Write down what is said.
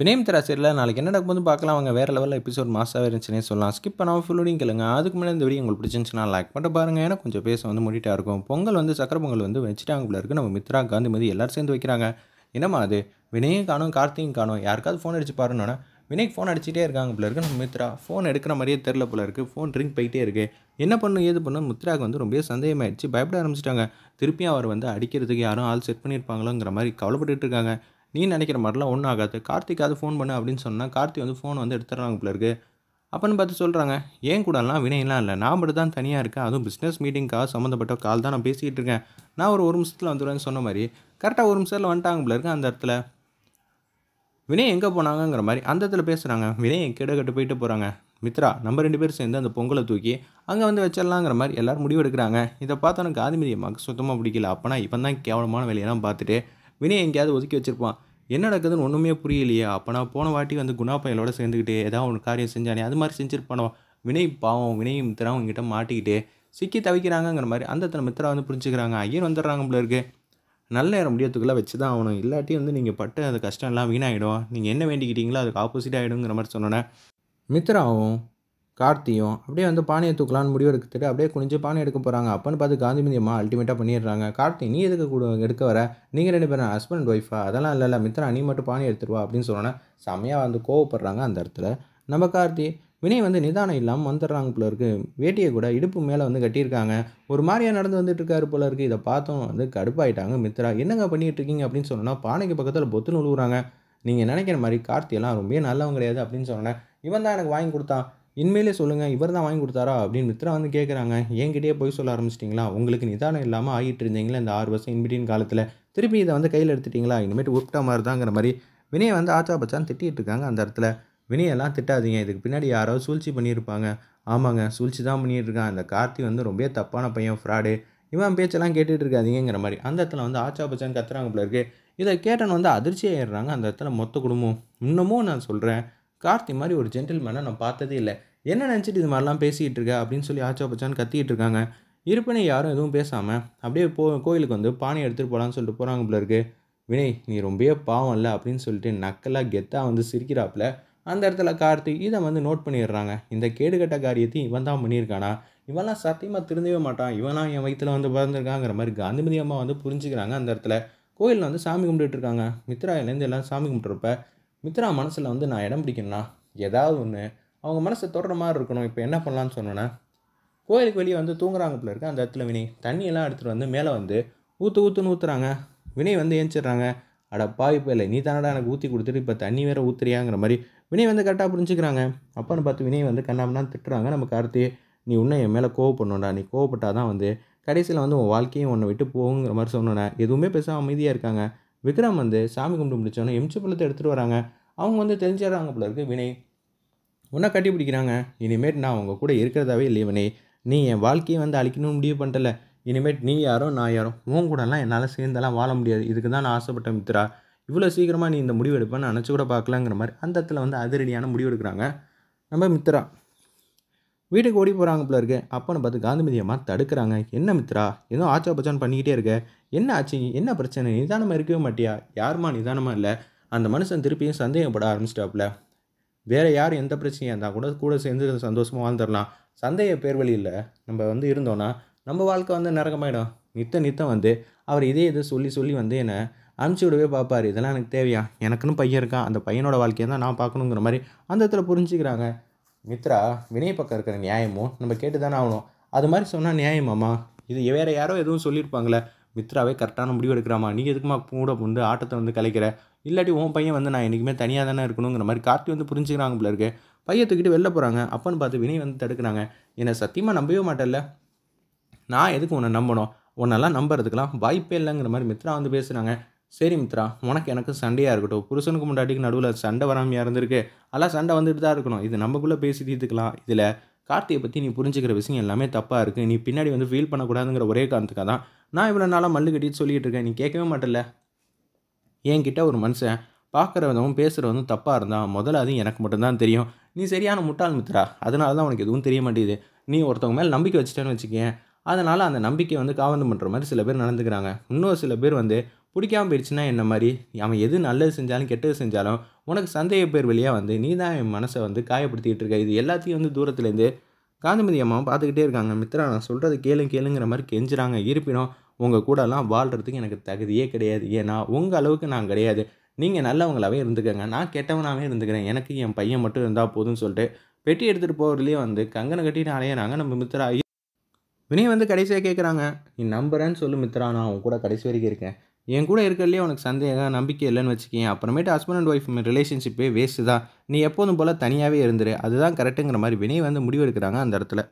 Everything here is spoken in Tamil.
வினயம் தராசியில் நாளைக்கு என்ன நடக்கும்போது பார்க்கலாம் அவங்க வேறு லெவலில் எபிசோட் மாசாக இருந்துச்சுன்னே சொல்லலாம் ஸ்கிப் பண்ணாமல் ஃபுல்லோடையும் கேளுங்க அதுக்கு முன்னாடி இந்த வீடியோ உங்களுக்கு பிடிச்சிருந்துச்சுன்னா லைக் பண்ணிட்டு பாருங்கள் ஏன்னா கொஞ்சம் பேச வந்து முடிட்டா இருக்கும் பொங்கல் வந்து சக்கர பொங்கல் வந்து வச்சுட்டாங்க இருக்குது நம்ம மித்ரா காந்தி மதி எல்லோரும் சேர்ந்து வைக்கிறாங்க என்னம்மா அது வினயும் காணும் கார்த்தியும் காணும் யாருக்காவது ஃபோன் அடிச்சு பாருன்னோன்னா வினய் ஃபோன் அடிச்சுட்டே இருக்காங்க போல இருக்குது நம்ம மித்ரா ஃபோன் எடுக்கிற மாதிரியே தெரில போல இருக்குது ஃபோன் ட்ரிங்க் போயிட்டே இருக்குது என்ன பண்ணும் ஏது பண்ணும் மித்ராவுக்கு வந்து ரொம்ப சந்தேகமாயிடுச்சு பயப்பட ஆரம்பிச்சிட்டாங்க திருப்பியும் அவர் வந்து அடிக்கிறதுக்கு யாரும் ஆள் செட் பண்ணியிருப்பாங்களோங்கிற மாதிரி கவலைப்பட்டுட்டு இருக்காங்க நீ நினைக்கிற மாதிரிலாம் ஒன்றும் ஆகாது கார்த்திக்காவது ஃபோன் பண்ணு அப்படின்னு சொன்னால் கார்த்தி வந்து ஃபோன் வந்து எடுத்துடுறாங்க போல இருக்குது அப்படின்னு பார்த்து சொல்கிறாங்க ஏன் கூடலாம் வினையெல்லாம் இல்லை நான் மட்டும் தான் தனியாக இருக்கேன் அதுவும் பிஸ்னஸ் மீட்டிங்காக சம்மந்தப்பட்ட கால் தான் நான் பேசிக்கிட்டு இருக்கேன் நான் ஒரு ஒரு நிமிஷத்தில் வந்துடுவேன்னு சொன்ன மாதிரி கரெக்டாக ஒரு நிமிஷத்தில் வந்துட்டாங்க போல இருக்கு அந்த இடத்துல வினய் எங்கே போனாங்கங்கிற மாதிரி அந்த இடத்துல பேசுகிறாங்க வினய் கிட்ட கட்டு போயிட்டு போகிறாங்க மித்ரா நம்ம ரெண்டு பேரும் சேர்ந்து அந்த பொங்கலை தூக்கி அங்கே வந்து வச்சிடலாங்கிற மாதிரி எல்லோரும் முடிவு எடுக்கிறாங்க இதை பார்த்தோன்னு காதிமதி அம்மாவுக்கு சுத்தமாக பிடிக்கல அப்போனா இப்போ தான் கேவலமான வேலையெல்லாம் பார்த்துட்டு வினயை எங்கேயாவது ஒதுக்கி வச்சுருப்பான் என்ன நடக்குதுன்னு ஒன்றுமே புரியலையே அப்போ நான் போன வாட்டி வந்து குணா பையலோட சேர்ந்துக்கிட்டு ஏதாவது ஒன்று காரியம் செஞ்சானே அது மாதிரி செஞ்சுருப்பானோ வினை பாவம் வினையும் மித்திரம் உங்ககிட்ட மாட்டிக்கிட்டே சிக்கி தவிக்கிறாங்கங்கிற மாதிரி அந்த தன மித்ரா வந்து புரிஞ்சுக்கிறாங்க ஐயர் வந்துடுறாங்க போல இருக்கு நல்ல நேரம் முடியத்துக்குள்ளே வச்சு தான் ஆகணும் இல்லாட்டி வந்து நீங்கள் பட்டு அது கஷ்டம்லாம் வீணாகிடும் நீங்கள் என்ன வேண்டிக்கிட்டீங்களோ அதுக்கு ஆப்போசிட் ஆகிடுங்கிற மாதிரி சொன்னோன்னே மித்திராவும் கார்த்தியும் அப்படியே வந்து பானையை தூக்கலான்னு முடிவு எடுத்துட்டு அப்படியே குனிஞ்சு பானை எடுக்க போகிறாங்க அப்பன்னு பார்த்து காந்திமதி அம்மா அல்டிமேட்டாக பண்ணிடுறாங்க கார்த்தி நீ எதுக்கு கூட எடுக்க வர நீங்கள் ரெண்டு பேரும் ஹஸ்பண்ட் ஒய்ஃபா அதெல்லாம் இல்லை இல்லை மித்ரா நீ மட்டும் பானை எடுத்துருவா அப்படின்னு சொன்னோன்னா செம்மையாக வந்து கோவப்படுறாங்க அந்த இடத்துல நம்ம கார்த்தி வினய் வந்து நிதானம் இல்லாமல் வந்துடுறாங்க போல இருக்குது வேட்டியை கூட இடுப்பு மேலே வந்து கட்டியிருக்காங்க ஒரு மாதிரியாக நடந்து வந்துட்டு இருக்காரு போல இருக்குது இதை பார்த்தோம் வந்து கடுப்பாயிட்டாங்க மித்ரா என்னங்க பண்ணிகிட்டு இருக்கீங்க அப்படின்னு சொன்னோன்னா பானைக்கு பக்கத்தில் பொத்துன்னு விழுகுறாங்க நீங்கள் நினைக்கிற மாதிரி கார்த்தியெல்லாம் ரொம்ப நல்லவங்க கிடையாது அப்படின்னு சொன்னேன் இவன் தான் எனக்கு வாங்கி கொடுத்தான் இனிமேலே சொல்லுங்கள் இவர் தான் வாங்கி கொடுத்தாரா அப்படின்னு மித்ரா வந்து கேட்குறாங்க என்கிட்டயே போய் சொல்ல ஆரம்பிச்சிட்டிங்களா உங்களுக்கு நிதானம் இல்லாமல் ஆகிட்டு இருந்தீங்களே இந்த ஆறு வருஷம் இன்பிட்டின் காலத்தில் திருப்பி இதை வந்து கையில் எடுத்துட்டிங்களா இனிமேட்டு உப்டா மாதிரி தாங்கிற மாதிரி வினயை வந்து ஆச்சா பச்சான்னு திட்டிகிட்டு இருக்காங்க அந்த இடத்துல வினயெல்லாம் திட்டாதீங்க இதுக்கு பின்னாடி யாரோ சூழ்ச்சி பண்ணியிருப்பாங்க ஆமாங்க சூழ்ச்சி தான் பண்ணிகிட்ருக்கான் அந்த கார்த்தி வந்து ரொம்ப தப்பான பையன் ஃப்ராடு இவன் பேச்செல்லாம் கேட்டுட்டு இருக்காதிங்கிற மாதிரி அந்த இடத்துல வந்து ஆச்சா பச்சான்னு கத்துறாங்க போல இருக்குது இதை கேட்டவன் வந்து அதிர்ச்சியாகிடுறாங்க அந்த இடத்துல மொத்த குடும்பம் இன்னமும் நான் சொல்கிறேன் கார்த்தி மாதிரி ஒரு ஜென்டில்மேனை நான் பார்த்ததே இல்லை என்ன நினச்சிட்டு இது மாதிரிலாம் பேசிகிட்டு இருக்க அப்படின்னு சொல்லி ஆச்சா பச்சான்னு கத்திக்கிட்டு இருக்காங்க இருப்பினே யாரும் எதுவும் பேசாமல் அப்படியே போ கோயிலுக்கு வந்து பானை எடுத்துகிட்டு போகலான்னு சொல்லிட்டு போகிறாங்க போல இருக்கு வினய் நீ ரொம்பவே பாவம் இல்லை அப்படின்னு சொல்லிட்டு நக்கலாக கெத்தாக வந்து சிரிக்கிறாப்புல அந்த இடத்துல கார்த்திக் இதை வந்து நோட் பண்ணிடுறாங்க இந்த கேடுகட்ட காரியத்தையும் இவன் தான் பண்ணியிருக்கானா இவெல்லாம் சத்தியமாக திருந்தவே மாட்டான் இவெல்லாம் என் வயிற்றில் வந்து பிறந்திருக்காங்கிற மாதிரி காந்திமதி அம்மா வந்து புரிஞ்சுக்கிறாங்க அந்த இடத்துல கோயிலில் வந்து சாமி கும்பிட்டுட்டு இருக்காங்க மித்ராயிலேருந்து எல்லாம் சாமி கும்பிட்டுருப்ப மித்ரா மனசில் வந்து நான் இடம் பிடிக்கணும்னா ஏதாவது ஒன்று அவங்க மனசை தொடர மாதிரி இருக்கணும் இப்போ என்ன பண்ணலான்னு சொன்னோன்னே கோயிலுக்கு வெளியே வந்து தூங்குறாங்க போல இருக்கு அந்த இடத்துல வினை தண்ணியெல்லாம் எடுத்துகிட்டு வந்து மேலே வந்து ஊற்று ஊற்றுன்னு ஊற்றுறாங்க வினை வந்து ஏஞ்சிடுறாங்க அட இப்போ இல்லை நீ தானடா எனக்கு ஊற்றி கொடுத்துட்டு இப்போ தண்ணி வேறு ஊற்றுறியாங்கிற மாதிரி வினை வந்து கரெக்டாக புரிஞ்சுக்கிறாங்க அப்போன்னு பார்த்து வினை வந்து கண்ணாமண்ணா திட்டுறாங்க நம்ம கருத்து நீ இன்னும் என் மேலே கோவப்படணும்டா நீ கோவப்பட்டால் தான் வந்து கடைசியில் வந்து உன் வாழ்க்கையும் உன்னை விட்டு போகுங்கிற மாதிரி சொன்னோன்னே எதுவுமே பேசாமல் அமைதியாக இருக்காங்க விக்ரம் வந்து சாமி கும்பிட்டு முடிச்சோன்னே எம்ச்சி பழத்தை எடுத்துகிட்டு வராங்க அவங்க வந்து தெரிஞ்சிடறாங்க போல இருக்குது வினய் ஒன்றா கட்டி பிடிக்கிறாங்க இனிமேட் நான் அவங்க கூட இருக்கிறதாவே இல்லை வினய் நீ என் வாழ்க்கையை வந்து அழிக்கணும்னு முடிவு பண்ணிட்டல இனிமேட் நீ யாரோ நான் யாரோ உன் கூடலாம் என்னால் சேர்ந்தெல்லாம் வாழ முடியாது இதுக்கு தான் நான் ஆசைப்பட்ட மித்ரா இவ்வளோ சீக்கிரமாக நீ இந்த முடிவு எடுப்பேன்னு நினச்சி கூட பார்க்கலாங்கிற மாதிரி அந்த இடத்துல வந்து அதிரடியான முடிவு எடுக்கிறாங்க நம்ம மித்ரா வீட்டுக்கு ஓடி போகிறாங்க போல இருக்கு அப்போன்னு பார்த்து காந்திமதி அம்மா தடுக்கிறாங்க என்ன மித்ரா ஏதோ ஆச்சா பச்சான்னு பண்ணிக்கிட்டே இருக்க என்ன ஆச்சு என்ன பிரச்சனை நிதானமாக இருக்கவே மாட்டியா யாருமா நிதானமாக இல்லை அந்த மனுஷன் திருப்பியும் சந்தேகப்பட ஆரம்பிச்சிட்டாப்புல வேறு யார் எந்த பிரச்சனையாக இருந்தால் கூட கூட சேர்ந்து சந்தோஷமாக வாழ்ந்துடலாம் சந்தேக பேர் வழியில் நம்ம வந்து இருந்தோன்னா நம்ம வாழ்க்கை வந்து நரகமாயிடும் நித்த நித்தம் வந்து அவர் இதே இதை சொல்லி சொல்லி வந்து என்னை அனுப்பிச்சி விடவே பார்ப்பார் இதெல்லாம் எனக்கு தேவையா எனக்குன்னு பையன் இருக்கான் அந்த பையனோட வாழ்க்கையை தான் நான் பார்க்கணுங்கிற மாதிரி அந்த இடத்துல புரிஞ்சுக்கிறாங்க மித்ரா வினய பக்கம் இருக்கிற நியாயமும் நம்ம கேட்டு தானே ஆகணும் அது மாதிரி சொன்னால் நியாயமாம்மா இது வேறு யாரோ எதுவும் சொல்லியிருப்பாங்களே மித்ராவே கரெக்டான முடிவு எடுக்கிறாமா நீ எதுக்குமா கூட வந்து ஆட்டத்தை வந்து கலைக்கிற இல்லாட்டி உன் பையன் வந்து நான் என்றைக்குமே தனியாக தானே இருக்கணுங்கிற மாதிரி கார்த்தி வந்து புரிஞ்சுக்கிறாங்க போல இருக்கு பையன் தூக்கிட்டு வெளில போகிறாங்க அப்பன்னு பார்த்து வினய் வந்து தடுக்கிறாங்க என்னை சத்தியமாக நம்பவே மாட்டேல்ல நான் எதுக்கு உன்னை நம்பணும் உன்னெல்லாம் நம்புறதுக்கெலாம் வாய்ப்பே இல்லைங்கிற மாதிரி மித்ரா வந்து பேசுகிறாங்க சரி மித்ரா உனக்கு எனக்கு சண்டையாக இருக்கட்டும் புருஷனுக்கு முன்னாடிக்கு நடுவில் சண்டை வராமையாக இருந்திருக்கு அதெல்லாம் சண்டை வந்துட்டு தான் இருக்கணும் இது நம்மக்குள்ளே பேசி தீர்த்துக்கலாம் இதில் கார்த்தியை பற்றி நீ புரிஞ்சுக்கிற விஷயம் எல்லாமே தப்பாக இருக்குது நீ பின்னாடி வந்து ஃபீல் பண்ணக்கூடாதுங்கிற ஒரே காரணத்துக்காக தான் நான் இவ்வளோ நாளாக மல்லு கட்டிட்டு சொல்லிகிட்டு இருக்கேன் நீ கேட்கவே மாட்டல என்கிட்ட ஒரு மனுஷன் பார்க்குறவனும் பேசுகிறவனும் தப்பாக இருந்தால் முதல்ல அது எனக்கு மட்டும்தான் தெரியும் நீ சரியான முட்டாள் மித்ரா அதனால தான் உனக்கு எதுவும் தெரிய மாட்டேங்குது நீ ஒருத்தவங்க மேலே நம்பிக்கை வச்சுட்டேன்னு வச்சுக்கேன் அதனால் அந்த நம்பிக்கை வந்து காவந்து பண்ணுற மாதிரி சில பேர் நடந்துக்கிறாங்க இன்னொரு சில பேர் வந்து பிடிக்காமல் போயிடுச்சுன்னா என்ன மாதிரி அவன் எது நல்லது செஞ்சாலும் கெட்டது செஞ்சாலும் உனக்கு சந்தேக பேர் வழியாக வந்து நீ தான் என் மனசை வந்து காயப்படுத்திக்கிட்டு இருக்க இது எல்லாத்தையும் வந்து தூரத்துலேருந்து காந்திமதி அம்மாவும் பார்த்துக்கிட்டே இருக்காங்க மித்ரா நான் சொல்கிறது கேளு கேளுங்கிற மாதிரி கெஞ்சுறாங்க இருப்பினும் உங்கள் கூடலாம் வாழ்கிறதுக்கு எனக்கு தகுதியே கிடையாது ஏன்னா உங்கள் அளவுக்கு நான் கிடையாது நீங்கள் நல்லவங்களாகவே இருந்துக்கங்க நான் கெட்டவனாகவே இருந்துக்கிறேன் எனக்கு என் பையன் மட்டும் இருந்தால் போதும்னு சொல்லிட்டு பெட்டி எடுத்துகிட்டு போகிறதுலேயே வந்து கங்கனை கட்டிட்டு அலையிறாங்க நம்ம மித்ரா வினய் வந்து கடைசியாக கேட்குறாங்க நீ நம்புறேன்னு சொல்லு மித்ரா நான் உன் கூட கடைசி வரைக்கும் இருக்கேன் என் கூட இருக்கிறதுலே உனக்கு சந்தேகம் நம்பிக்கை இல்லைன்னு வச்சுக்கேன் அப்புறமேட்டு ஹஸ்பண்ட் அண்ட் ஒய்ஃப் ரிலேஷன்ஷிப்பே வேஸ்ட்டு தான் நீ எப்போதும் போல் தனியாகவே இருந்துரு அதுதான் கரெக்டுங்கிற மாதிரி வினய் வந்து முடிவெடுக்கிறாங்க அந்த இடத்துல